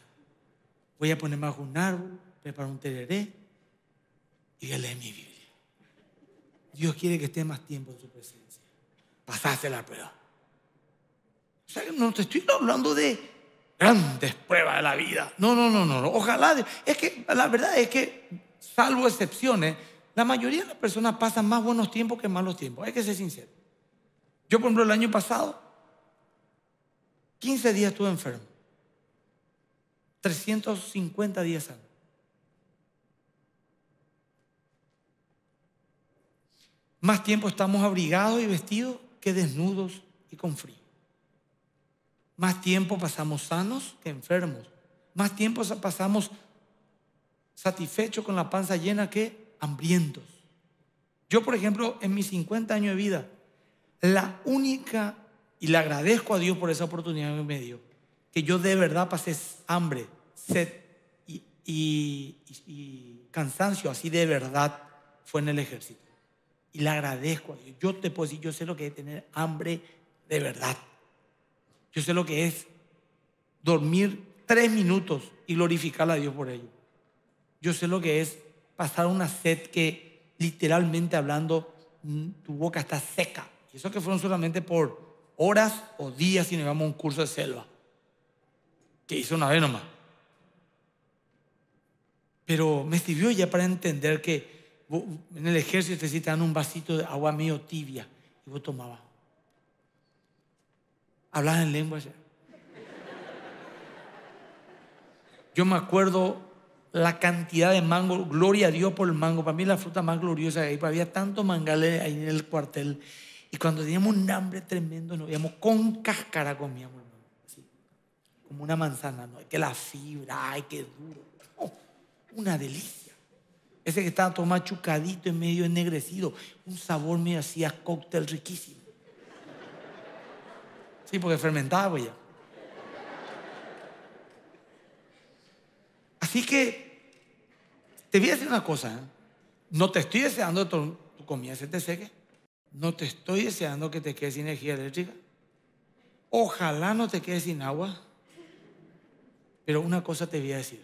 Voy a ponerme bajo un árbol, preparo un tereré y voy mi Biblia. Dios quiere que esté más tiempo en su presencia. Pasaste la prueba. O sea, no te estoy hablando de grandes pruebas de la vida. No, no, no, no, no. Ojalá, es que la verdad es que, salvo excepciones, la mayoría de las personas pasan más buenos tiempos que malos tiempos. Hay que ser sincero. Yo, por ejemplo, el año pasado, 15 días estuve enfermo. 350 días Más tiempo estamos abrigados y vestidos que desnudos y con frío. Más tiempo pasamos sanos que enfermos. Más tiempo pasamos satisfechos con la panza llena que hambrientos. Yo, por ejemplo, en mis 50 años de vida, la única, y le agradezco a Dios por esa oportunidad que me dio, que yo de verdad pasé hambre, sed y, cansancio, así de verdad, fue en el ejército. Y le agradezco a Dios. Yo te puedo decir, yo sé lo que es tener hambre de verdad. Yo sé lo que es dormir tres minutos y glorificar a Dios por ello. Yo sé lo que es pasar una sed que literalmente hablando tu boca está seca. Y eso que fueron solamente por horas o días y nos vamos a un curso de selva. Que hizo una vez nomás. Pero me sirvió ya para entender que en el ejército te un vasito de agua medio tibia y vos tomabas hablaban en lengua? Yo me acuerdo la cantidad de mango, gloria a Dios por el mango, para mí la fruta más gloriosa que había tantos mangales ahí en el cuartel. Y cuando teníamos un hambre tremendo, nos íbamos con cáscara, comíamos, hermano, así, como una manzana, ¿no? que la fibra, ay, qué duro, oh, una delicia. Ese que estaba todo machucadito y medio ennegrecido, un sabor medio hacía cóctel riquísimo porque fermentaba ya. Así que te voy a decir una cosa. ¿eh? No te estoy deseando que tu, comida se te seque. No te estoy deseando que te quedes sin energía eléctrica. Ojalá no te quedes sin agua. Pero una cosa te voy a decir.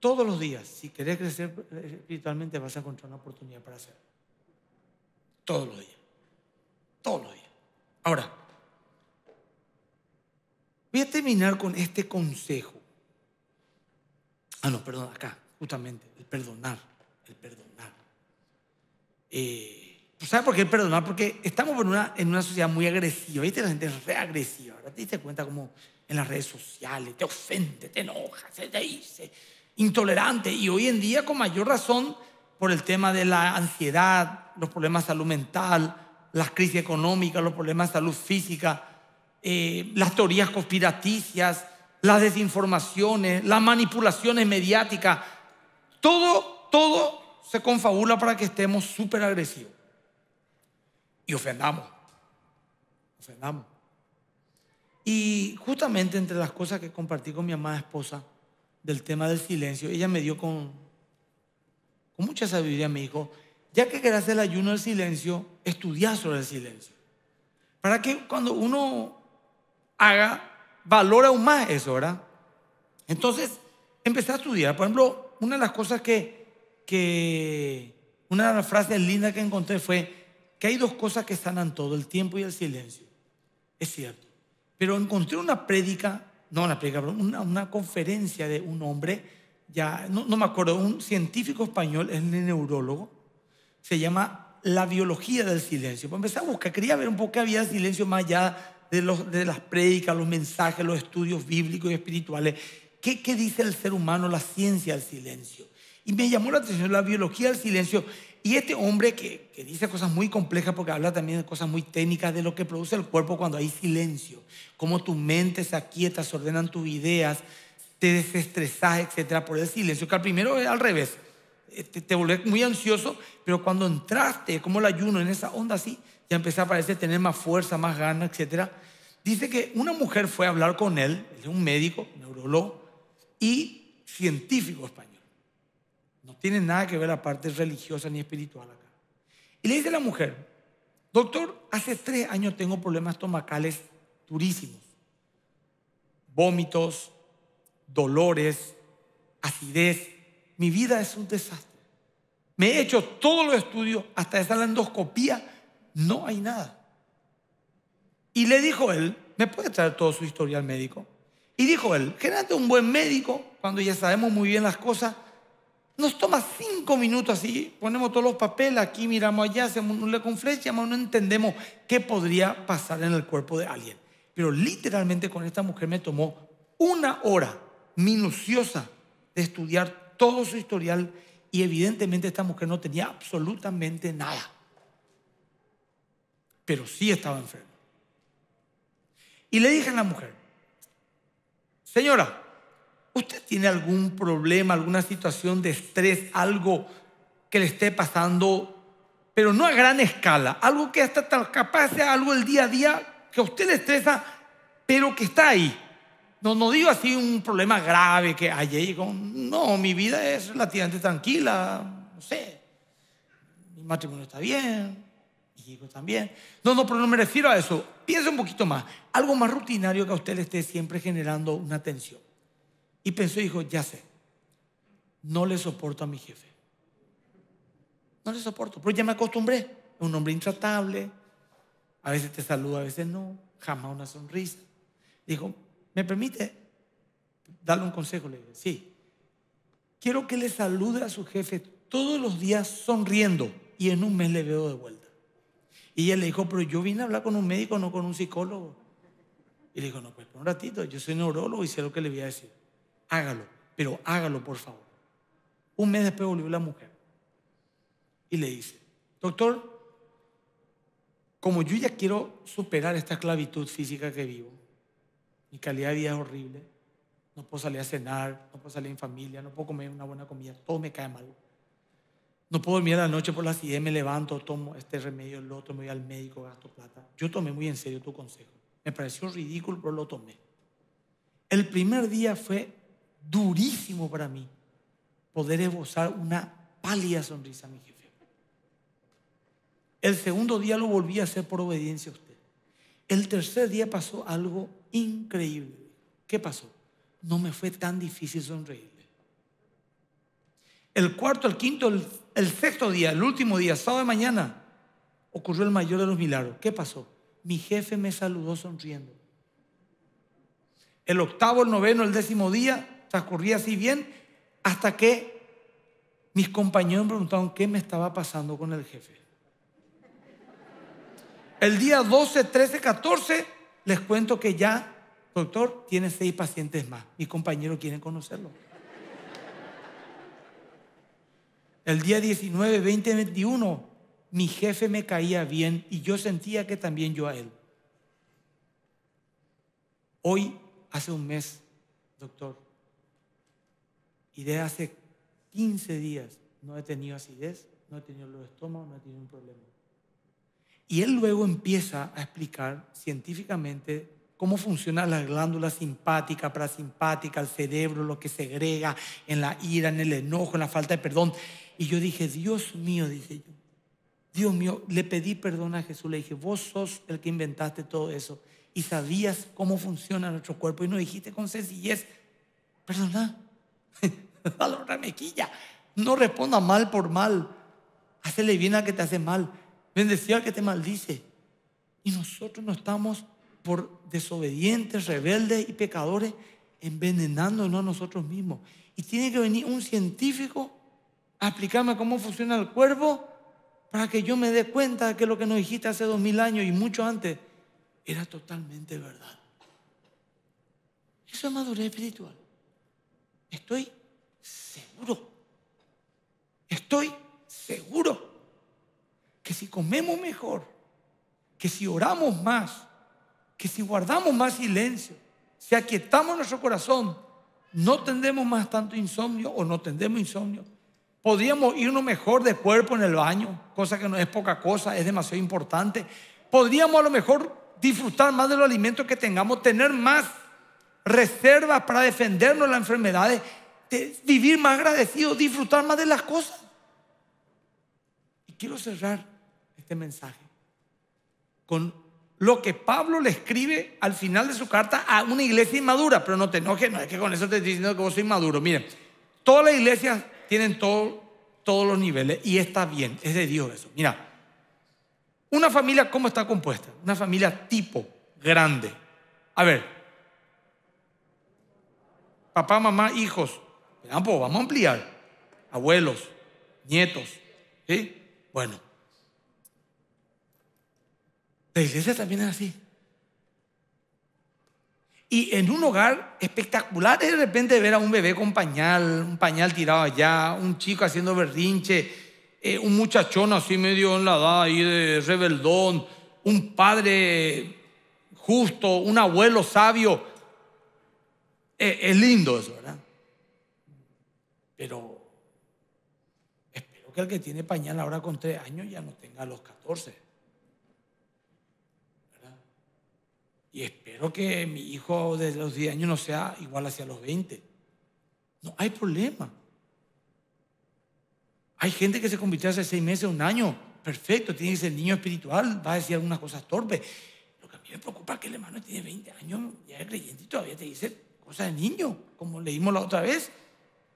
Todos los días, si querés crecer eh, espiritualmente, vas a encontrar una oportunidad para hacerlo. Todos los días. Todos los días. Ahora, Voy a terminar con este consejo. Ah, no, perdón, acá, justamente, el perdonar, el perdonar. Eh, ¿Sabes por qué el perdonar? Porque estamos en una, en una sociedad muy agresiva, ¿viste? La gente es reagresiva, ¿verdad? ¿Te diste cuenta como en las redes sociales te ofende, te enoja, se te dice, intolerante? Y hoy en día con mayor razón por el tema de la ansiedad, los problemas de salud mental, las crisis económicas, los problemas de salud física, eh, las teorías conspiraticias, las desinformaciones, las manipulaciones mediáticas, todo, todo se confabula para que estemos súper agresivos y ofendamos, ofendamos. Y justamente entre las cosas que compartí con mi amada esposa del tema del silencio, ella me dio con, con mucha sabiduría, me dijo, ya que querés el ayuno del silencio, estudiar sobre el silencio. Para que cuando uno haga valor aún más eso, ¿verdad? Entonces, empecé a estudiar. Por ejemplo, una de las cosas que, que una de las frases lindas que encontré fue que hay dos cosas que sanan todo, el tiempo y el silencio. Es cierto. Pero encontré una prédica, no una prédica, una, conferencia de un hombre, ya, no, me acuerdo, un científico español, es un neurólogo, se llama la biología del silencio. Pues empecé a buscar, quería ver un poco qué había de silencio más allá de, las prédicas, los mensajes, los estudios bíblicos y espirituales, ¿qué, ¿qué dice el ser humano la ciencia del silencio? Y me llamó la atención la biología del silencio. Y este hombre que, dice cosas muy complejas, porque habla también de cosas muy técnicas, de lo que produce el cuerpo cuando hay silencio, cómo tu mente se aquieta, se ordenan tus ideas, te desestresas, etcétera, por el silencio. Que al primero es al revés, eh, te, te volvés muy ansioso, pero cuando entraste, como el ayuno, en esa onda así, ya empezaba a parecer tener más fuerza, más ganas, etc. Dice que una mujer fue a hablar con él, es un médico, neurólogo y científico español. No tiene nada que ver la parte religiosa ni espiritual acá. Y le dice a la mujer, doctor, hace tres años tengo problemas estomacales durísimos. Vómitos, dolores, acidez. Mi vida es un desastre. Me he hecho todos los estudios, hasta esa la endoscopía, no hay nada. Y le dijo él, ¿me puede traer todo su historial médico? Y dijo él, generalmente un buen médico, cuando ya sabemos muy bien las cosas, nos toma cinco minutos así, ponemos todos los papeles, aquí miramos allá, hacemos un le con no entendemos qué podría pasar en el cuerpo de alguien. Pero literalmente con esta mujer me tomó una hora minuciosa de estudiar todo su historial y evidentemente esta mujer no tenía absolutamente nada pero sí estaba enfermo. Y le dije a la mujer, señora, ¿usted tiene algún problema, alguna situación de estrés, algo que le esté pasando, pero no a gran escala, algo que hasta tal capaz sea algo el día a día que a usted le estresa, pero que está ahí? No, no digo así un problema grave que ayer no, mi vida es relativamente tranquila, no sé, mi matrimonio está bien, y también. No, no, pero no me refiero a eso. Piensa un poquito más. Algo más rutinario que a usted le esté siempre generando una tensión. Y pensó y dijo, ya sé, no le soporto a mi jefe. No le soporto, pero ya me acostumbré. Es un hombre intratable. A veces te saluda, a veces no. Jamás una sonrisa. Dijo, ¿me permite darle un consejo? Le sí. Quiero que le salude a su jefe todos los días sonriendo y en un mes le veo de vuelta. Y ella le dijo, pero yo vine a hablar con un médico, no con un psicólogo. Y le dijo, no, pues por un ratito, yo soy neurólogo y sé lo que le voy a decir. Hágalo, pero hágalo, por favor. Un mes después volvió la mujer y le dice, doctor, como yo ya quiero superar esta esclavitud física que vivo, mi calidad de vida es horrible, no puedo salir a cenar, no puedo salir en familia, no puedo comer una buena comida, todo me cae mal no puedo dormir la noche por la acidez, me levanto, tomo este remedio, el otro, me voy al médico, gasto plata. Yo tomé muy en serio tu consejo. Me pareció ridículo, pero lo tomé. El primer día fue durísimo para mí poder esbozar una pálida sonrisa a mi jefe. El segundo día lo volví a hacer por obediencia a usted. El tercer día pasó algo increíble. ¿Qué pasó? No me fue tan difícil sonreír. El cuarto, el quinto, el, sexto día, el último día, sábado de mañana, ocurrió el mayor de los milagros. ¿Qué pasó? Mi jefe me saludó sonriendo. El octavo, el noveno, el décimo día transcurría así bien hasta que mis compañeros me preguntaron qué me estaba pasando con el jefe. El día 12, 13, 14, les cuento que ya, doctor, tiene seis pacientes más. Mis compañeros quieren conocerlo. el día 19, 20, 21, mi jefe me caía bien y yo sentía que también yo a él. Hoy, hace un mes, doctor, y desde hace 15 días no he tenido acidez, no he tenido los estómagos, no he tenido un problema. Y él luego empieza a explicar científicamente cómo funciona la glándula simpática, parasimpática, el cerebro, lo que segrega en la ira, en el enojo, en la falta de perdón. Y yo dije, Dios mío, dije yo, Dios mío, le pedí perdón a Jesús, le dije, vos sos el que inventaste todo eso y sabías cómo funciona nuestro cuerpo y nos dijiste con sencillez, perdona, [LAUGHS] dale no responda mal por mal, hazle bien al que te hace mal, bendecía al que te maldice. Y nosotros no estamos por desobedientes, rebeldes y pecadores envenenándonos a nosotros mismos. Y tiene que venir un científico aplicame cómo funciona el cuerpo para que yo me dé cuenta de que lo que nos dijiste hace dos mil años y mucho antes era totalmente verdad. Eso es madurez espiritual. Estoy seguro. Estoy seguro que si comemos mejor, que si oramos más, que si guardamos más silencio, si aquietamos nuestro corazón, no tendremos más tanto insomnio o no tendremos insomnio Podríamos irnos mejor de cuerpo en el baño, cosa que no es poca cosa, es demasiado importante. Podríamos a lo mejor disfrutar más de los alimentos que tengamos, tener más reservas para defendernos de las enfermedades, vivir más agradecidos, disfrutar más de las cosas. Y quiero cerrar este mensaje con lo que Pablo le escribe al final de su carta a una iglesia inmadura, pero no te enojes, no es que con eso te estoy diciendo que vos sois maduro. Miren, toda la iglesia tienen todos los niveles y está bien, es de Dios eso. Mira, una familia, ¿cómo está compuesta? Una familia tipo grande. A ver, papá, mamá, hijos, pues, vamos a ampliar, abuelos, nietos, ¿sí? Bueno, la iglesia también es así. Y en un hogar espectacular de repente ver a un bebé con pañal, un pañal tirado allá, un chico haciendo berrinche, eh, un muchachón así medio en la edad ahí de rebeldón, un padre justo, un abuelo sabio. Eh, es lindo eso, ¿verdad? Pero espero que el que tiene pañal ahora con tres años ya no tenga los catorce. Y espero que mi hijo de los 10 años no sea igual hacia los 20. No hay problema. Hay gente que se convirtió hace seis meses, un año. Perfecto, tiene que ser niño espiritual, va a decir algunas cosas torpes. Lo que a mí me preocupa es que el hermano tiene 20 años, ya es creyente y todavía te dice cosas de niño, como leímos la otra vez.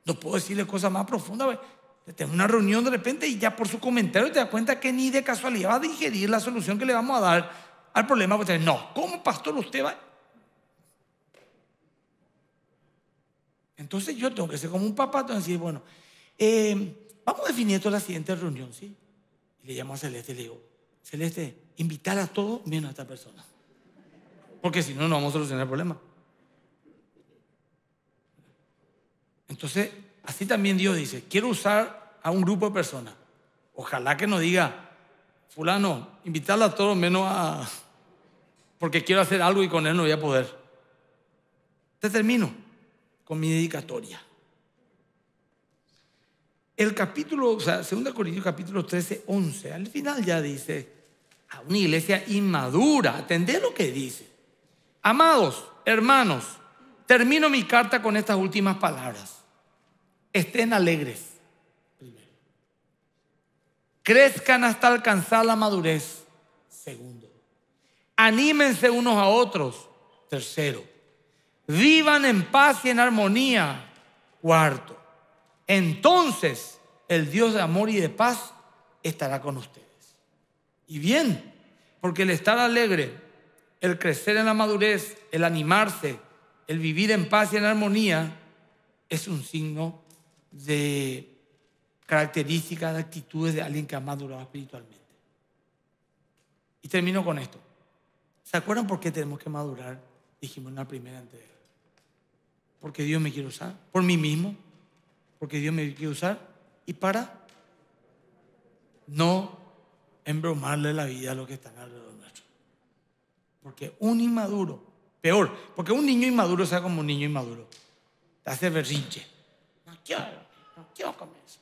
No puedo decirle cosas más profundas. te tengo una reunión de repente y ya por su comentario te das cuenta que ni de casualidad va a digerir la solución que le vamos a dar al problema porque No, ¿cómo pastor usted va? Entonces yo tengo que ser como un papá, y decir, bueno, eh, vamos definiendo la siguiente reunión, ¿sí? Y le llamo a Celeste y le digo, Celeste, invitar a todos menos a esta persona. Porque si no, no vamos a solucionar el problema. Entonces, así también Dios dice, quiero usar a un grupo de personas. Ojalá que nos diga, fulano, invitarla a todos menos a, porque quiero hacer algo y con él no voy a poder. Te termino con mi dedicatoria. El capítulo, o sea, 2 Corintios capítulo 13, 11, al final ya dice, a una iglesia inmadura, atender lo que dice. Amados, hermanos, termino mi carta con estas últimas palabras. Estén alegres. Primero. Crezcan hasta alcanzar la madurez. Segundo anímense unos a otros. Tercero, vivan en paz y en armonía. Cuarto, entonces el Dios de amor y de paz estará con ustedes. Y bien, porque el estar alegre, el crecer en la madurez, el animarse, el vivir en paz y en armonía, es un signo de características, de actitudes de alguien que ha madurado espiritualmente. Y termino con esto. ¿Se acuerdan por qué tenemos que madurar? Dijimos en la primera entrega. Porque Dios me quiere usar, por mí mismo, porque Dios me quiere usar y para no embromarle la vida a los que están alrededor nuestro. Porque un inmaduro, peor, porque un niño inmaduro sea como un niño inmaduro. Te hace berrinche. No quiero, no quiero comer eso.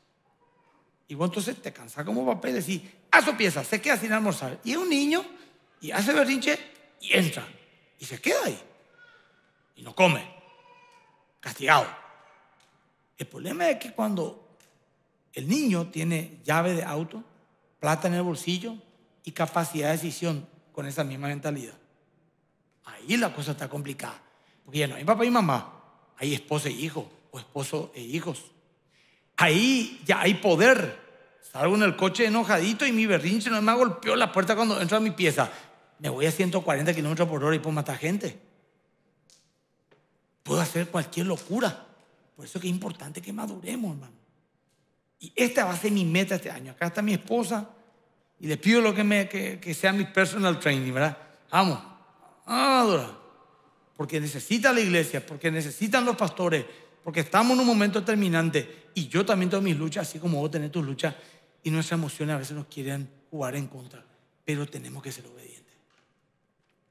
Y vos entonces te cansa como papel y decís, a su pieza, se queda sin almorzar. Y es un niño y hace berrinche y entra y se queda ahí y no come, castigado. El problema es que cuando el niño tiene llave de auto, plata en el bolsillo y capacidad de decisión con esa misma mentalidad, ahí la cosa está complicada. Porque ya no hay papá y mamá, hay esposo e hijo o esposo e hijos. Ahí ya hay poder. Salgo en el coche enojadito y mi berrinche no me golpeó la puerta cuando entro a mi pieza me voy a 140 kilómetros por hora y puedo matar gente. Puedo hacer cualquier locura. Por eso es que es importante que maduremos, hermano. Y esta va a ser mi meta este año. Acá está mi esposa y le pido lo que, me, sea mi personal training, ¿verdad? Vamos, adora. Porque necesita la iglesia, porque necesitan los pastores, porque estamos en un momento terminante Y yo también tengo mis luchas, así como vos tenés tus luchas. Y nuestras emociones a veces nos quieren jugar en contra. Pero tenemos que ser obedientes.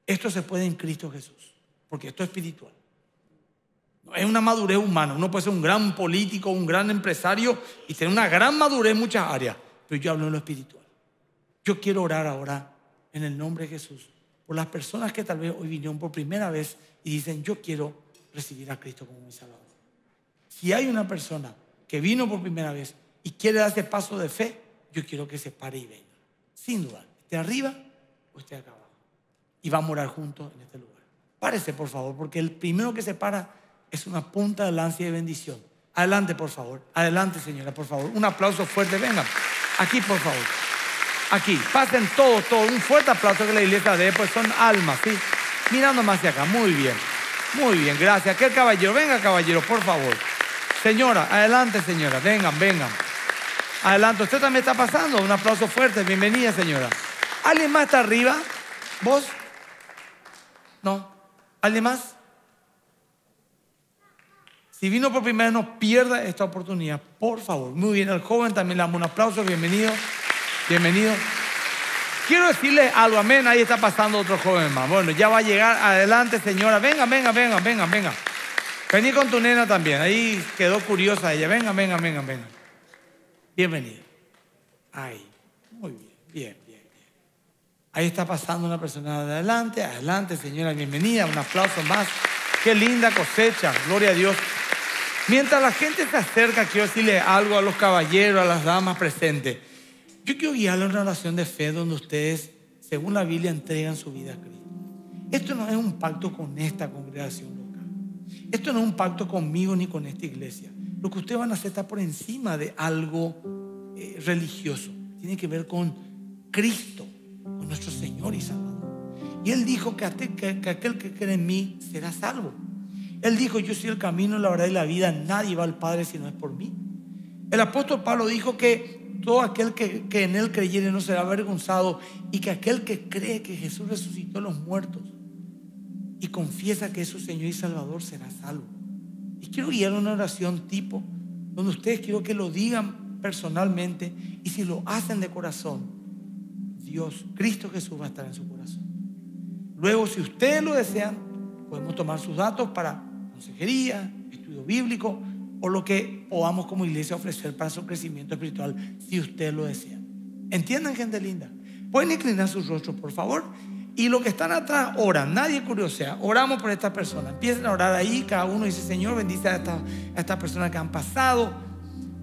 Esto se puede en Cristo Jesús, porque esto es espiritual. es una madurez humana. Uno puede ser un gran político, un gran empresario y tener una gran madurez en muchas áreas, pero yo hablo en lo espiritual. Yo quiero orar ahora en el nombre de Jesús por las personas que tal vez hoy vinieron por primera vez y dicen, yo quiero recibir a Cristo como mi Salvador. Si hay una persona que vino por primera vez y quiere dar ese paso de fe, yo quiero que se pare y venga. Sin duda, esté arriba o esté acá y va a morar juntos en este lugar. Párese, por favor, porque el primero que se para es una punta de lanza de bendición. Adelante, por favor. Adelante, señora, por favor. Un aplauso fuerte. venga. Aquí, por favor. Aquí. Pasen todos, todos. Un fuerte aplauso que la iglesia dé, pues son almas, ¿sí? Mirando más hacia acá. Muy bien. Muy bien, gracias. Aquel caballero. Venga, caballero, por favor. Señora, adelante, señora. Vengan, vengan. Adelante. Usted también está pasando. Un aplauso fuerte. Bienvenida, señora. ¿Alguien más está arriba? ¿Vos? No. ¿Alguien más? Si vino por primera vez, no pierda esta oportunidad, por favor. Muy bien, al joven también le damos un aplauso. Bienvenido, bienvenido. Quiero decirle algo, amén. Ahí está pasando otro joven más. Bueno, ya va a llegar. Adelante, señora. Venga, venga, venga, venga, venga. Vení con tu nena también. Ahí quedó curiosa ella. Venga, venga, venga, venga. Bienvenido. Ahí. Muy bien, bien. Ahí está pasando una persona de adelante. Adelante, señora, bienvenida. Un aplauso más. Qué linda cosecha. Gloria a Dios. Mientras la gente se acerca, quiero decirle algo a los caballeros, a las damas presentes. Yo quiero guiarle una relación de fe donde ustedes, según la Biblia, entregan su vida a Cristo. Esto no es un pacto con esta congregación local. Esto no es un pacto conmigo ni con esta iglesia. Lo que ustedes van a hacer está por encima de algo eh, religioso. Tiene que ver con Cristo nuestro Señor y Salvador. Y Él dijo que, aquel que cree en mí será salvo. Él dijo, yo soy el camino, la verdad y la vida, nadie va al Padre si no es por mí. El apóstol Pablo dijo que todo aquel que, en Él creyere no será avergonzado y que aquel que cree que Jesús resucitó a los muertos y confiesa que es su Señor y Salvador será salvo. Y quiero guiar una oración tipo, donde ustedes quiero que lo digan personalmente y si lo hacen de corazón, Dios, Cristo Jesús va a estar en su corazón. Luego, si ustedes lo desean, podemos tomar sus datos para consejería, estudio bíblico o lo que podamos como iglesia ofrecer para su crecimiento espiritual, si ustedes lo desean. entiendan gente linda? Pueden inclinar sus rostros, por favor. Y los que están atrás, oran. Nadie curiosea. Oramos por estas personas. Empiecen a orar ahí. Cada uno dice, Señor, bendice a estas esta personas que han pasado.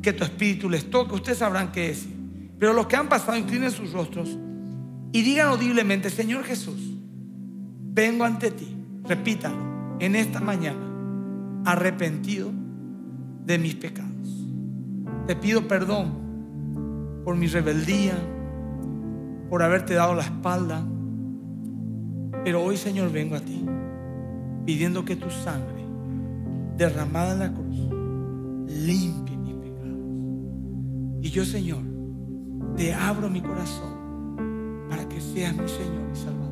Que tu espíritu les toque. Ustedes sabrán qué decir. Pero los que han pasado, inclinen sus rostros y digan audiblemente, Señor Jesús, vengo ante ti, repítalo, en esta mañana, arrepentido de mis pecados. Te pido perdón por mi rebeldía, por haberte dado la espalda, pero hoy Señor vengo a ti pidiendo que tu sangre derramada en la cruz limpie mis pecados. Y yo Señor, te abro mi corazón para que seas mi Señor y Salvador.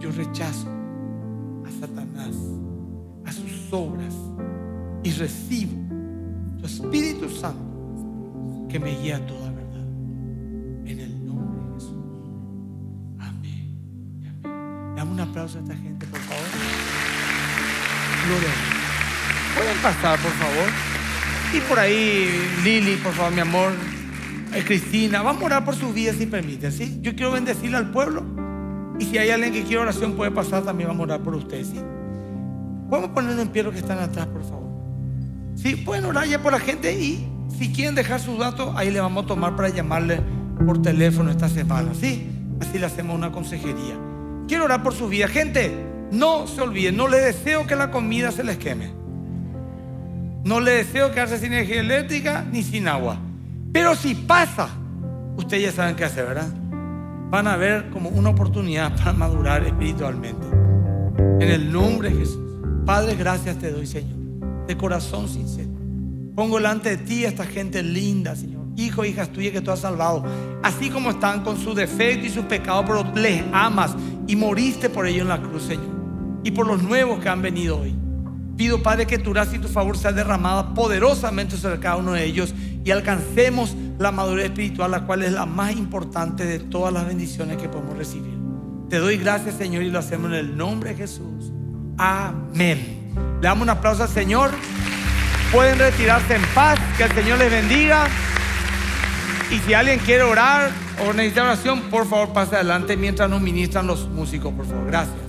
Yo rechazo a Satanás, a sus obras y recibo tu Espíritu Santo que me guía a toda verdad. En el nombre de Jesús. Amén. amén. Dame un aplauso a esta gente, por favor. Gloria a Dios. Pueden pasar, por favor. Y por ahí, Lili, por favor, mi amor. Eh, Cristina, vamos a orar por sus vidas si permiten, ¿sí? Yo quiero bendecirle al pueblo. Y si hay alguien que quiere oración, puede pasar, también vamos a orar por ustedes, ¿sí? Vamos a poner en pie los que están atrás, por favor. Sí, pueden orar ya por la gente y si quieren dejar sus datos, ahí le vamos a tomar para llamarle por teléfono esta semana, ¿sí? Así le hacemos una consejería. Quiero orar por su vida Gente, no se olviden, no le deseo que la comida se les queme. No le deseo quedarse sin energía eléctrica ni sin agua. Pero si pasa, ustedes ya saben qué hacer, ¿verdad? Van a ver como una oportunidad [LAUGHS] para madurar espiritualmente. En el nombre de Jesús. Padre, gracias te doy, Señor. De corazón sincero. Pongo delante de ti a esta gente linda, Señor. Hijo, hijas tuyas que tú has salvado. Así como están con su defecto y sus pecados, pero les amas y moriste por ellos en la cruz, Señor. Y por los nuevos que han venido hoy. Pido, Padre, que tu gracia y tu favor sea derramada poderosamente sobre cada uno de ellos y alcancemos la madurez espiritual, la cual es la más importante de todas las bendiciones que podemos recibir. Te doy gracias, Señor, y lo hacemos en el nombre de Jesús. Amén. Le damos un aplauso al Señor. Pueden retirarse en paz. Que el Señor les bendiga. Y si alguien quiere orar o necesita oración, por favor, pase adelante mientras nos ministran los músicos, por favor. Gracias.